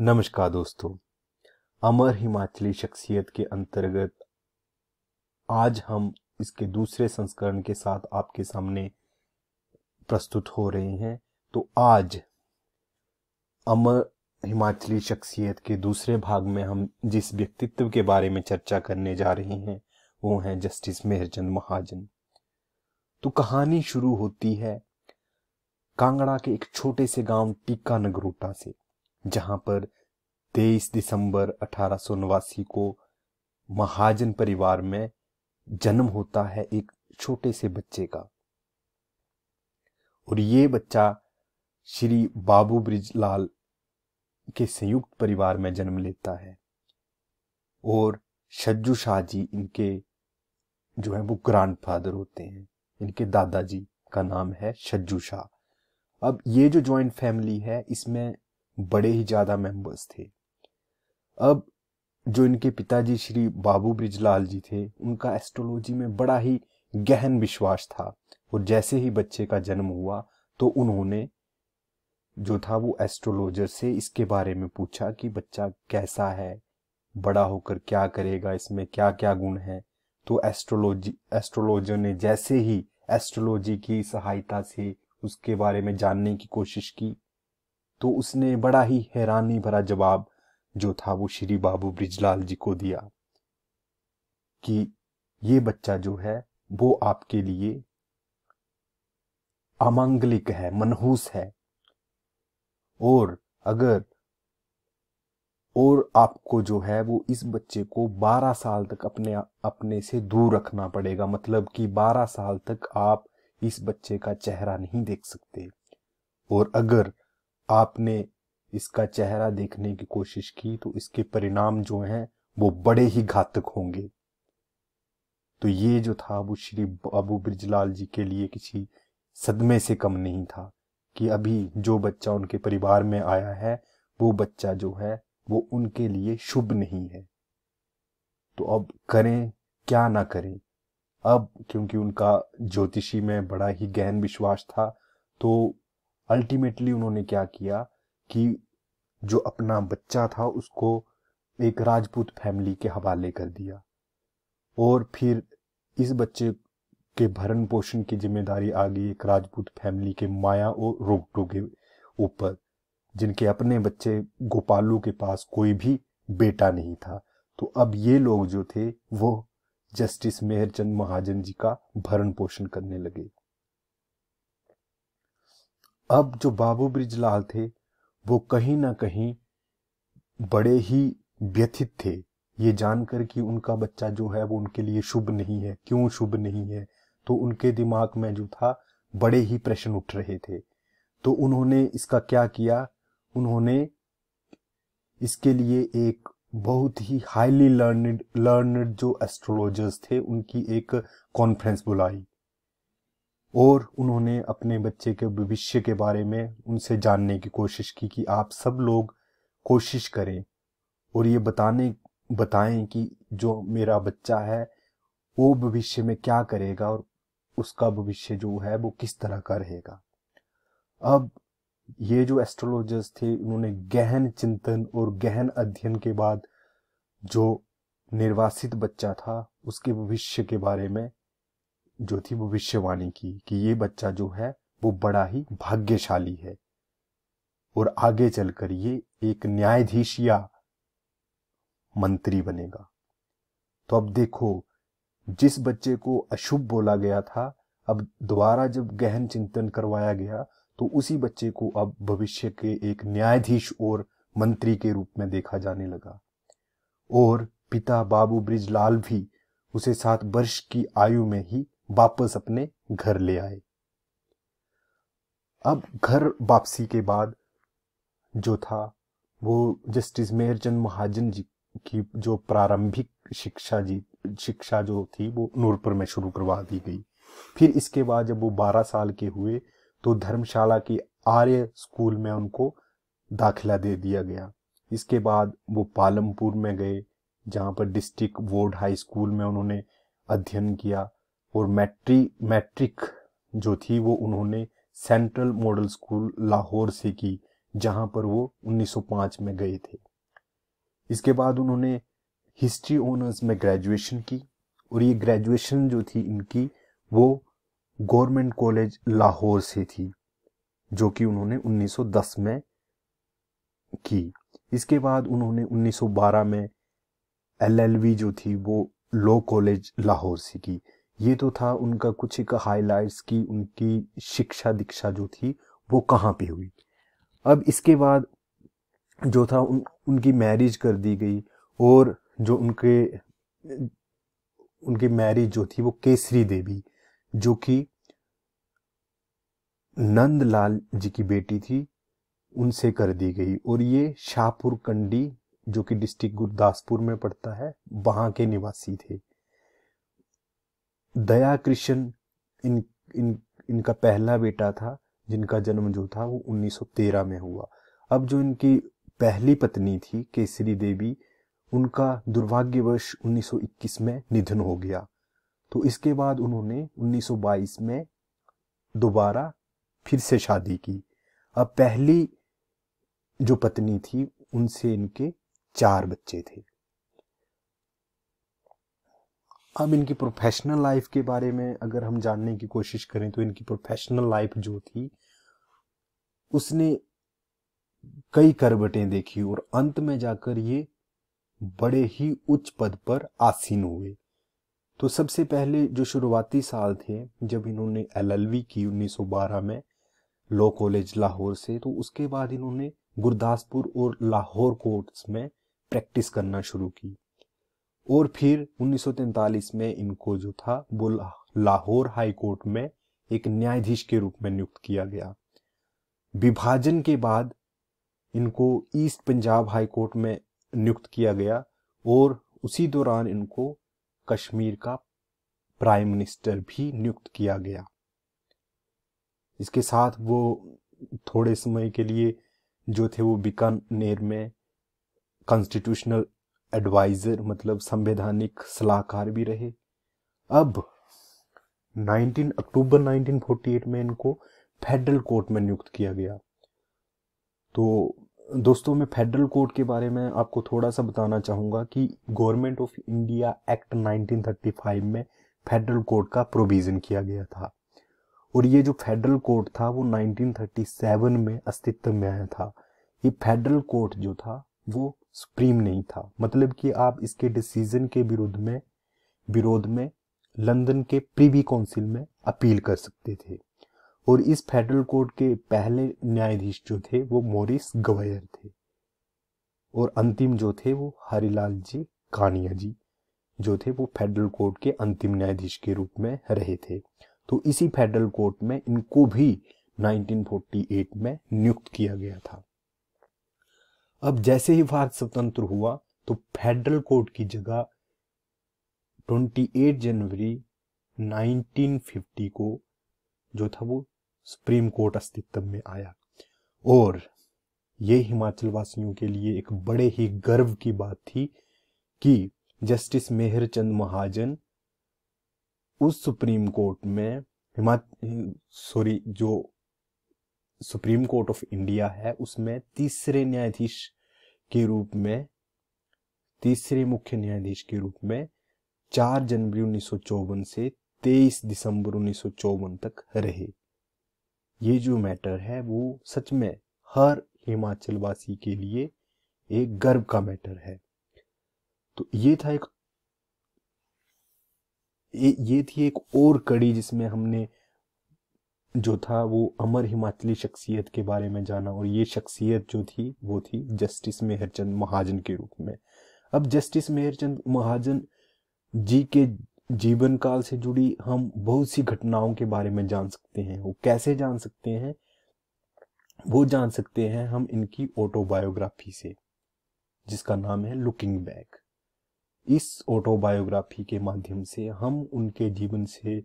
नमस्कार दोस्तों अमर हिमाचली शख्सियत के अंतर्गत आज हम इसके दूसरे संस्करण के साथ आपके सामने प्रस्तुत हो रहे हैं तो आज अमर हिमाचली शख्सियत के दूसरे भाग में हम जिस व्यक्तित्व के बारे में चर्चा करने जा रहे हैं वो हैं जस्टिस मेहरचंद महाजन तो कहानी शुरू होती है कांगड़ा के एक छोटे से गांव टीका नगरोटा से जहां पर 23 दिसंबर अठारह को महाजन परिवार में जन्म होता है एक छोटे से बच्चे का और ये बच्चा श्री बाबू ब्रिजलाल के संयुक्त परिवार में जन्म लेता है और शज्जू शाह जी इनके जो है वो ग्रैंडफादर होते हैं इनके दादाजी का नाम है शज्जू शाह अब ये जो ज्वाइंट फैमिली है इसमें बड़े ही ज़्यादा मेंबर्स थे अब जो इनके पिताजी श्री बाबू ब्रिजलाल जी थे उनका एस्ट्रोलॉजी में बड़ा ही गहन विश्वास था और जैसे ही बच्चे का जन्म हुआ तो उन्होंने जो था वो एस्ट्रोलॉजर से इसके बारे में पूछा कि बच्चा कैसा है बड़ा होकर क्या करेगा इसमें क्या क्या गुण है तो एस्ट्रोलॉजी एस्ट्रोलॉजर ने जैसे ही एस्ट्रोलॉजी की सहायता से उसके बारे में जानने की कोशिश की तो उसने बड़ा ही हैरानी भरा जवाब जो था वो श्री बाबू ब्रिजलाल जी को दिया कि ये बच्चा जो है वो आपके लिए अमांगलिक है मनहूस है और अगर और आपको जो है वो इस बच्चे को 12 साल तक अपने अपने से दूर रखना पड़ेगा मतलब कि 12 साल तक आप इस बच्चे का चेहरा नहीं देख सकते और अगर आपने इसका चेहरा देखने की कोशिश की तो इसके परिणाम जो हैं वो बड़े ही घातक होंगे तो ये जो था वो श्री बाबू ब्रिजलाल जी के लिए किसी सदमे से कम नहीं था कि अभी जो बच्चा उनके परिवार में आया है वो बच्चा जो है वो उनके लिए शुभ नहीं है तो अब करें क्या ना करें अब क्योंकि उनका ज्योतिषी में बड़ा ही गहन विश्वास था तो अल्टीमेटली उन्होंने क्या किया कि जो अपना बच्चा था उसको एक राजपूत फैमिली के हवाले कर दिया और फिर इस बच्चे के भरण पोषण की जिम्मेदारी आ गई एक राजपूत फैमिली के माया और रोगटो के ऊपर जिनके अपने बच्चे गोपालू के पास कोई भी बेटा नहीं था तो अब ये लोग जो थे वो जस्टिस मेहरचंद महाजन जी का भरण पोषण करने लगे अब जो बाबू ब्रिजलाल थे वो कहीं ना कहीं बड़े ही व्यथित थे ये जानकर कि उनका बच्चा जो है वो उनके लिए शुभ नहीं है क्यों शुभ नहीं है तो उनके दिमाग में जो था बड़े ही प्रश्न उठ रहे थे तो उन्होंने इसका क्या किया उन्होंने इसके लिए एक बहुत ही हाईली लर्नड लर्नड जो एस्ट्रोलॉजर्स थे उनकी एक कॉन्फ्रेंस बुलाई और उन्होंने अपने बच्चे के भविष्य के बारे में उनसे जानने की कोशिश की कि आप सब लोग कोशिश करें और ये बताने बताएं कि जो मेरा बच्चा है वो भविष्य में क्या करेगा और उसका भविष्य जो है वो किस तरह का रहेगा अब ये जो एस्ट्रोलॉजर्स थे उन्होंने गहन चिंतन और गहन अध्ययन के बाद जो निर्वासित बच्चा था उसके भविष्य के बारे में जो थी भविष्यवाणी की कि ये बच्चा जो है वो बड़ा ही भाग्यशाली है और आगे चलकर ये एक न्यायाधीश या मंत्री बनेगा तो अब देखो जिस बच्चे को अशुभ बोला गया था अब दोबारा जब गहन चिंतन करवाया गया तो उसी बच्चे को अब भविष्य के एक न्यायाधीश और मंत्री के रूप में देखा जाने लगा और पिता बाबू ब्रिजलाल भी उसे सात वर्ष की आयु में ही वापस अपने घर ले आए अब घर वापसी के बाद जो था वो जस्टिस मेरचंद महाजन जी की जो प्रारंभिक शिक्षा जी शिक्षा जो थी वो नूरपुर में शुरू करवा दी गई फिर इसके बाद जब वो बारह साल के हुए तो धर्मशाला के आर्य स्कूल में उनको दाखिला दे दिया गया इसके बाद वो पालमपुर में गए जहाँ पर डिस्ट्रिक्ट बोर्ड हाई स्कूल में उन्होंने अध्ययन किया और मैट्री मैट्रिक जो थी वो उन्होंने सेंट्रल मॉडल स्कूल लाहौर से की जहां पर वो 1905 में गए थे इसके बाद उन्होंने हिस्ट्री ऑनर्स में ग्रेजुएशन की और ये ग्रेजुएशन जो थी इनकी वो गवर्नमेंट कॉलेज लाहौर से थी जो कि उन्होंने 1910 में की इसके बाद उन्होंने 1912 में एलएलबी जो थी वो लॉ कॉलेज लाहौर से की ये तो था उनका कुछ एक हाईलाइट्स की उनकी शिक्षा दीक्षा जो थी वो कहाँ पे हुई अब इसके बाद जो था उन उनकी मैरिज कर दी गई और जो उनके उनकी मैरिज जो थी वो केसरी देवी जो कि नंदलाल जी की बेटी थी उनसे कर दी गई और ये शाहपुर कंडी जो कि डिस्ट्रिक्ट गुरदासपुर में पड़ता है वहाँ के निवासी थे दया कृष्ण इन इन इनका पहला बेटा था जिनका जन्म जो था वो 1913 में हुआ अब जो इनकी पहली पत्नी थी केसरी देवी उनका दुर्भाग्यवश 1921 में निधन हो गया तो इसके बाद उन्होंने 1922 में दोबारा फिर से शादी की अब पहली जो पत्नी थी उनसे इनके चार बच्चे थे अब इनकी प्रोफेशनल लाइफ के बारे में अगर हम जानने की कोशिश करें तो इनकी प्रोफेशनल लाइफ जो थी उसने कई करवटें देखी और अंत में जाकर ये बड़े ही उच्च पद पर आसीन हुए तो सबसे पहले जो शुरुआती साल थे जब इन्होंने एलएलवी की 1912 में लॉ कॉलेज लाहौर से तो उसके बाद इन्होंने गुरदासपुर और लाहौर कोर्ट्स में प्रैक्टिस करना शुरू की और फिर 1943 में इनको जो था वो लाहौर हाई कोर्ट में एक न्यायाधीश के रूप में नियुक्त किया गया विभाजन के बाद इनको ईस्ट पंजाब हाई कोर्ट में नियुक्त किया गया और उसी दौरान इनको कश्मीर का प्राइम मिनिस्टर भी नियुक्त किया गया इसके साथ वो थोड़े समय के लिए जो थे वो बीकानेर में कॉन्स्टिट्यूशनल एडवाइजर मतलब संवैधानिक सलाहकार भी रहे अब 19 अक्टूबर 1948 में इनको फेडरल कोर्ट में नियुक्त किया गया तो दोस्तों मैं फेडरल कोर्ट के बारे में आपको थोड़ा सा बताना चाहूँगा कि गवर्नमेंट ऑफ इंडिया एक्ट 1935 में फेडरल कोर्ट का प्रोविज़न किया गया था और ये जो फेडरल कोर्ट था वो 1937 में अस्तित्व में आया था ये फेडरल कोर्ट जो था वो सुप्रीम नहीं था मतलब कि आप इसके डिसीजन के विरोध में विरोध में लंदन के प्रीवी काउंसिल में अपील कर सकते थे और इस फेडरल कोर्ट के पहले न्यायाधीश जो थे वो मोरिस गवायर थे और अंतिम जो थे वो हरिलाल जी कानिया जी जो थे वो फेडरल कोर्ट के अंतिम न्यायाधीश के रूप में रहे थे तो इसी फेडरल कोर्ट में इनको भी 1948 में नियुक्त किया गया था अब जैसे ही भारत स्वतंत्र हुआ तो फेडरल कोर्ट की जगह 28 जनवरी 1950 को जो था वो सुप्रीम कोर्ट अस्तित्व में आया और ये हिमाचल वासियों के लिए एक बड़े ही गर्व की बात थी कि जस्टिस मेहर चंद महाजन उस सुप्रीम कोर्ट में हिमा सॉरी जो सुप्रीम कोर्ट ऑफ इंडिया है उसमें तीसरे न्यायाधीश के रूप में तीसरे मुख्य न्यायाधीश के रूप में 4 जनवरी उन्नीस से 23 दिसंबर उन्नीस तक रहे ये जो मैटर है वो सच में हर हिमाचलवासी के लिए एक गर्व का मैटर है तो ये था एक ये थी एक और कड़ी जिसमें हमने जो था वो अमर हिमाचली शख्सियत के बारे में जाना और ये शख्सियत जो थी वो थी जस्टिस मेहरचंद महाजन के रूप में अब जस्टिस मेहरचंद महाजन जी के जीवन काल से जुड़ी हम बहुत सी घटनाओं के बारे में जान सकते हैं वो कैसे जान सकते हैं वो जान सकते हैं हम इनकी ऑटोबायोग्राफी से जिसका नाम है लुकिंग बैक इस ऑटोबायोग्राफी के माध्यम से हम उनके जीवन से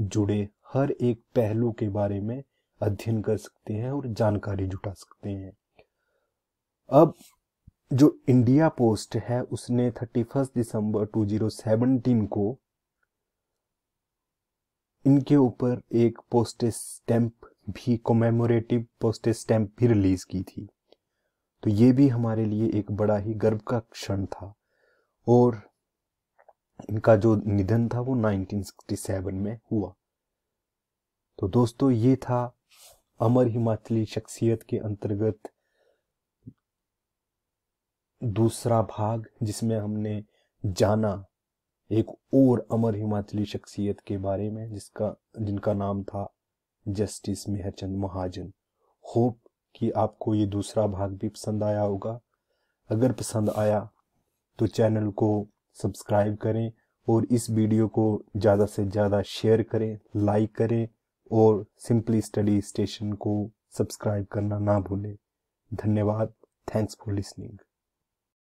जुड़े हर एक पहलू के बारे में अध्ययन कर सकते हैं और जानकारी जुटा सकते हैं अब जो इंडिया पोस्ट है उसने thirty first December two zero seventeen को इनके ऊपर एक पोस्टेज स्टैंप भी कोमेमोरेटिव पोस्टेज स्टैंप भी रिलीज की थी तो ये भी हमारे लिए एक बड़ा ही गर्व का क्षण था और इनका जो निधन था वो 1967 में हुआ तो दोस्तों ये था अमर हिमाचली शख्सियत के अंतर्गत दूसरा भाग जिसमें हमने जाना एक और अमर हिमाचली शख्सियत के बारे में जिसका जिनका नाम था जस्टिस मेहरचंद महाजन होप कि आपको ये दूसरा भाग भी पसंद आया होगा अगर पसंद आया तो चैनल को सब्सक्राइब करें और इस वीडियो को ज़्यादा से ज़्यादा शेयर करें लाइक करें और सिंपली स्टडी स्टेशन को सब्सक्राइब करना ना भूलें धन्यवाद थैंक्स फॉर लिसनिंग